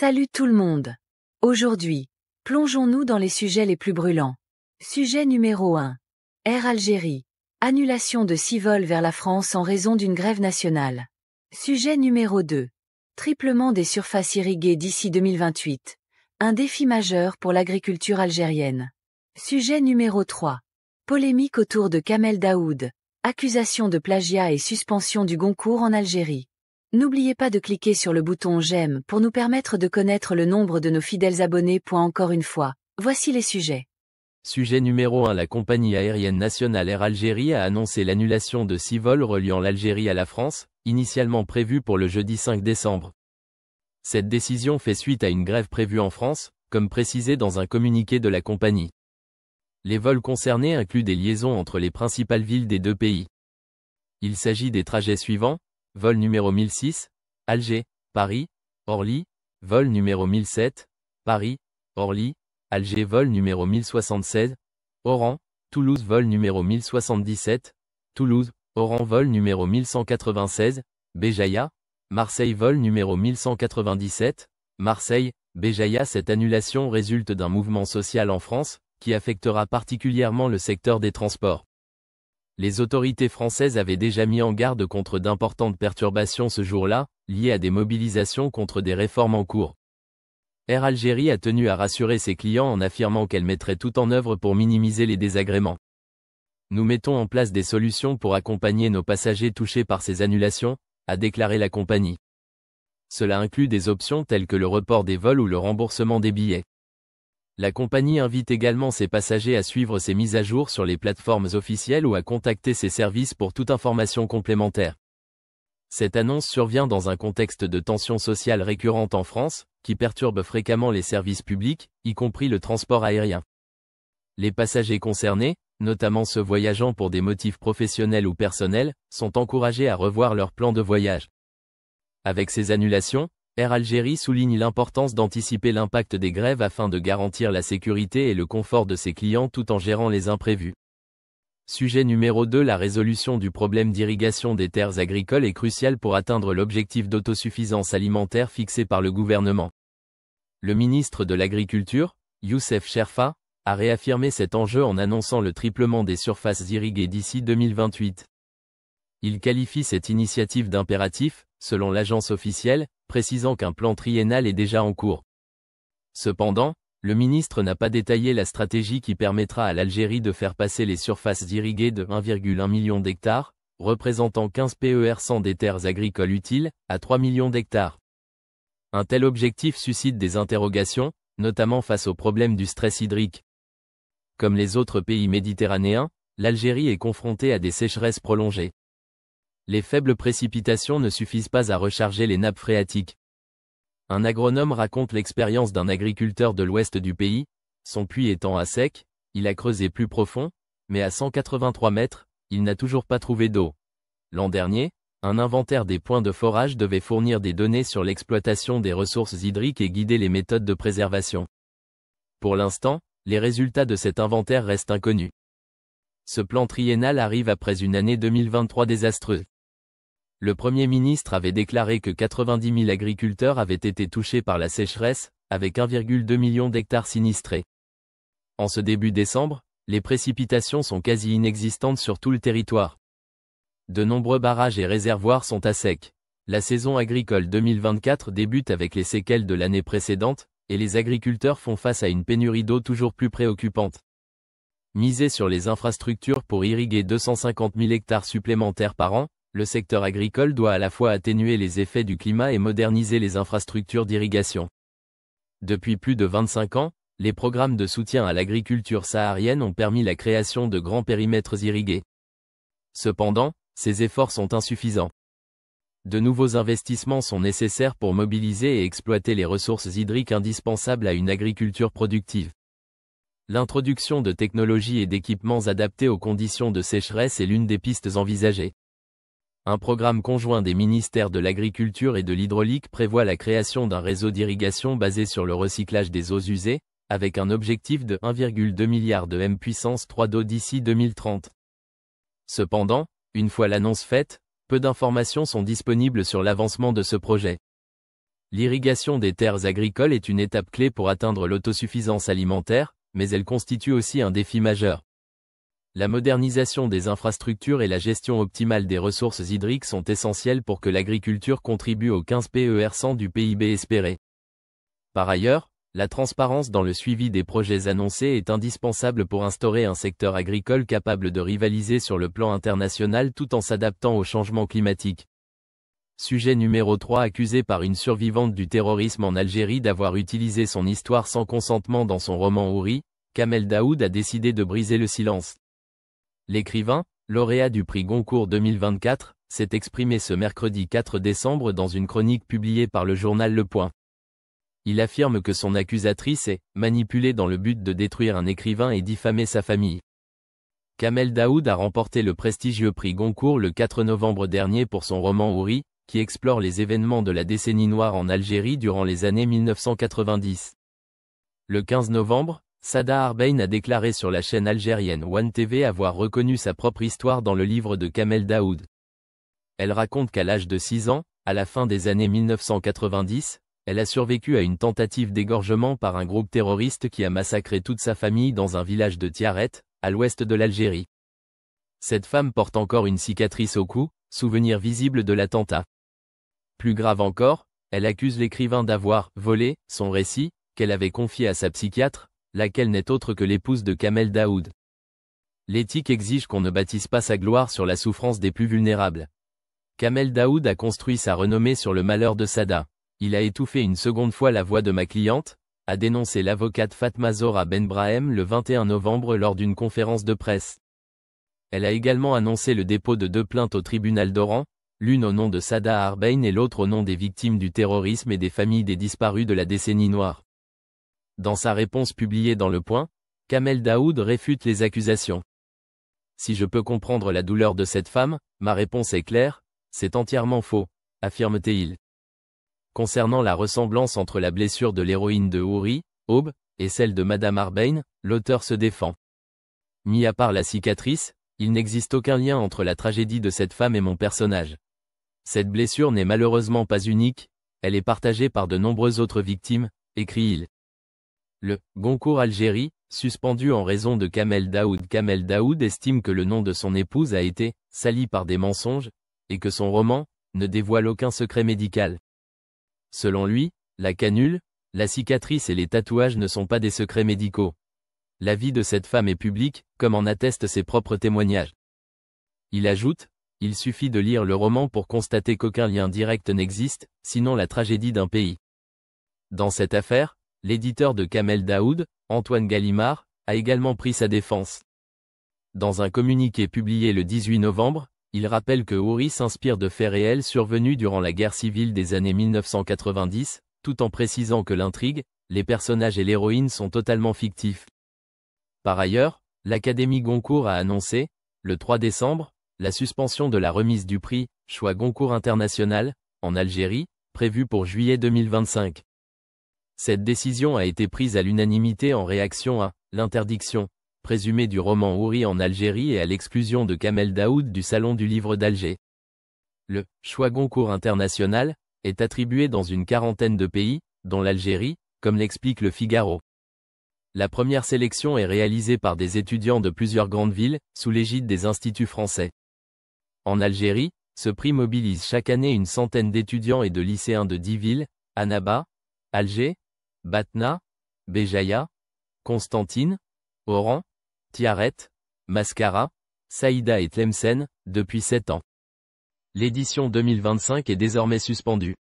Salut tout le monde. Aujourd'hui, plongeons-nous dans les sujets les plus brûlants. Sujet numéro 1. Air Algérie. Annulation de six vols vers la France en raison d'une grève nationale. Sujet numéro 2. Triplement des surfaces irriguées d'ici 2028. Un défi majeur pour l'agriculture algérienne. Sujet numéro 3. Polémique autour de Kamel Daoud. Accusation de plagiat et suspension du Goncourt en Algérie. N'oubliez pas de cliquer sur le bouton J'aime pour nous permettre de connaître le nombre de nos fidèles abonnés. Encore une fois, voici les sujets. Sujet numéro 1 La compagnie aérienne nationale Air Algérie a annoncé l'annulation de 6 vols reliant l'Algérie à la France, initialement prévus pour le jeudi 5 décembre. Cette décision fait suite à une grève prévue en France, comme précisé dans un communiqué de la compagnie. Les vols concernés incluent des liaisons entre les principales villes des deux pays. Il s'agit des trajets suivants, vol numéro 1006, Alger, Paris, Orly, vol numéro 1007, Paris, Orly, Alger, vol numéro 1076, Oran, Toulouse, vol numéro 1077, Toulouse, Oran, vol numéro 1196, Béjaïa, Marseille, vol numéro 1197, Marseille, Béjaïa. Cette annulation résulte d'un mouvement social en France, qui affectera particulièrement le secteur des transports les autorités françaises avaient déjà mis en garde contre d'importantes perturbations ce jour-là, liées à des mobilisations contre des réformes en cours. Air Algérie a tenu à rassurer ses clients en affirmant qu'elle mettrait tout en œuvre pour minimiser les désagréments. Nous mettons en place des solutions pour accompagner nos passagers touchés par ces annulations, a déclaré la compagnie. Cela inclut des options telles que le report des vols ou le remboursement des billets. La compagnie invite également ses passagers à suivre ses mises à jour sur les plateformes officielles ou à contacter ses services pour toute information complémentaire. Cette annonce survient dans un contexte de tensions sociales récurrentes en France, qui perturbe fréquemment les services publics, y compris le transport aérien. Les passagers concernés, notamment ceux voyageant pour des motifs professionnels ou personnels, sont encouragés à revoir leur plan de voyage. Avec ces annulations, Air Algérie souligne l'importance d'anticiper l'impact des grèves afin de garantir la sécurité et le confort de ses clients tout en gérant les imprévus. Sujet numéro 2 La résolution du problème d'irrigation des terres agricoles est cruciale pour atteindre l'objectif d'autosuffisance alimentaire fixé par le gouvernement. Le ministre de l'Agriculture, Youssef Sherfa, a réaffirmé cet enjeu en annonçant le triplement des surfaces irriguées d'ici 2028. Il qualifie cette initiative d'impératif, selon l'agence officielle, précisant qu'un plan triennal est déjà en cours. Cependant, le ministre n'a pas détaillé la stratégie qui permettra à l'Algérie de faire passer les surfaces irriguées de 1,1 million d'hectares, représentant 15 PER 100 des terres agricoles utiles, à 3 millions d'hectares. Un tel objectif suscite des interrogations, notamment face au problème du stress hydrique. Comme les autres pays méditerranéens, l'Algérie est confrontée à des sécheresses prolongées les faibles précipitations ne suffisent pas à recharger les nappes phréatiques. Un agronome raconte l'expérience d'un agriculteur de l'ouest du pays, son puits étant à sec, il a creusé plus profond, mais à 183 mètres, il n'a toujours pas trouvé d'eau. L'an dernier, un inventaire des points de forage devait fournir des données sur l'exploitation des ressources hydriques et guider les méthodes de préservation. Pour l'instant, les résultats de cet inventaire restent inconnus. Ce plan triennal arrive après une année 2023 désastreuse le Premier ministre avait déclaré que 90 000 agriculteurs avaient été touchés par la sécheresse, avec 1,2 million d'hectares sinistrés. En ce début décembre, les précipitations sont quasi inexistantes sur tout le territoire. De nombreux barrages et réservoirs sont à sec. La saison agricole 2024 débute avec les séquelles de l'année précédente, et les agriculteurs font face à une pénurie d'eau toujours plus préoccupante. Miser sur les infrastructures pour irriguer 250 000 hectares supplémentaires par an, le secteur agricole doit à la fois atténuer les effets du climat et moderniser les infrastructures d'irrigation. Depuis plus de 25 ans, les programmes de soutien à l'agriculture saharienne ont permis la création de grands périmètres irrigués. Cependant, ces efforts sont insuffisants. De nouveaux investissements sont nécessaires pour mobiliser et exploiter les ressources hydriques indispensables à une agriculture productive. L'introduction de technologies et d'équipements adaptés aux conditions de sécheresse est l'une des pistes envisagées. Un programme conjoint des ministères de l'Agriculture et de l'Hydraulique prévoit la création d'un réseau d'irrigation basé sur le recyclage des eaux usées, avec un objectif de 1,2 milliard de M puissance 3 d'eau d'ici 2030. Cependant, une fois l'annonce faite, peu d'informations sont disponibles sur l'avancement de ce projet. L'irrigation des terres agricoles est une étape clé pour atteindre l'autosuffisance alimentaire, mais elle constitue aussi un défi majeur. La modernisation des infrastructures et la gestion optimale des ressources hydriques sont essentielles pour que l'agriculture contribue aux 15 PER 100 du PIB espéré. Par ailleurs, la transparence dans le suivi des projets annoncés est indispensable pour instaurer un secteur agricole capable de rivaliser sur le plan international tout en s'adaptant au changement climatique. Sujet numéro 3 accusé par une survivante du terrorisme en Algérie d'avoir utilisé son histoire sans consentement dans son roman Houri, Kamel Daoud a décidé de briser le silence. L'écrivain, lauréat du prix Goncourt 2024, s'est exprimé ce mercredi 4 décembre dans une chronique publiée par le journal Le Point. Il affirme que son accusatrice est manipulée dans le but de détruire un écrivain et diffamer sa famille. Kamel Daoud a remporté le prestigieux prix Goncourt le 4 novembre dernier pour son roman Ouri, qui explore les événements de la décennie noire en Algérie durant les années 1990. Le 15 novembre, Sada Arbein a déclaré sur la chaîne algérienne One TV avoir reconnu sa propre histoire dans le livre de Kamel Daoud. Elle raconte qu'à l'âge de 6 ans, à la fin des années 1990, elle a survécu à une tentative d'égorgement par un groupe terroriste qui a massacré toute sa famille dans un village de Tiaret, à l'ouest de l'Algérie. Cette femme porte encore une cicatrice au cou, souvenir visible de l'attentat. Plus grave encore, elle accuse l'écrivain d'avoir volé son récit, qu'elle avait confié à sa psychiatre, laquelle n'est autre que l'épouse de Kamel Daoud. L'éthique exige qu'on ne bâtisse pas sa gloire sur la souffrance des plus vulnérables. Kamel Daoud a construit sa renommée sur le malheur de Sada. Il a étouffé une seconde fois la voix de ma cliente, a dénoncé l'avocate Fatma Zora ben Brahem le 21 novembre lors d'une conférence de presse. Elle a également annoncé le dépôt de deux plaintes au tribunal d'Oran, l'une au nom de Sada Arbein et l'autre au nom des victimes du terrorisme et des familles des disparus de la décennie noire. Dans sa réponse publiée dans Le Point, Kamel Daoud réfute les accusations. Si je peux comprendre la douleur de cette femme, ma réponse est claire, c'est entièrement faux, affirme-t-il. Concernant la ressemblance entre la blessure de l'héroïne de Houri, Aube, et celle de Madame Arbain, l'auteur se défend. Mis à part la cicatrice, il n'existe aucun lien entre la tragédie de cette femme et mon personnage. Cette blessure n'est malheureusement pas unique, elle est partagée par de nombreuses autres victimes, écrit-il. Le Goncourt Algérie, suspendu en raison de Kamel Daoud Kamel Daoud estime que le nom de son épouse a été sali par des mensonges, et que son roman ne dévoile aucun secret médical. Selon lui, la canule, la cicatrice et les tatouages ne sont pas des secrets médicaux. La vie de cette femme est publique, comme en attestent ses propres témoignages. Il ajoute, il suffit de lire le roman pour constater qu'aucun lien direct n'existe, sinon la tragédie d'un pays. Dans cette affaire, l'éditeur de Kamel Daoud, Antoine Gallimard, a également pris sa défense. Dans un communiqué publié le 18 novembre, il rappelle que Houry s'inspire de faits réels survenus durant la guerre civile des années 1990, tout en précisant que l'intrigue, les personnages et l'héroïne sont totalement fictifs. Par ailleurs, l'Académie Goncourt a annoncé, le 3 décembre, la suspension de la remise du prix, choix Goncourt International, en Algérie, prévue pour juillet 2025. Cette décision a été prise à l'unanimité en réaction à l'interdiction présumée du roman Houri en Algérie et à l'exclusion de Kamel Daoud du Salon du Livre d'Alger. Le choix Goncourt international est attribué dans une quarantaine de pays, dont l'Algérie, comme l'explique le Figaro. La première sélection est réalisée par des étudiants de plusieurs grandes villes, sous l'égide des instituts français. En Algérie, ce prix mobilise chaque année une centaine d'étudiants et de lycéens de dix villes, Annaba, Alger, Batna, Béjaïa, Constantine, Oran, Tiaret, Mascara, Saïda et Tlemcen, depuis 7 ans. L'édition 2025 est désormais suspendue.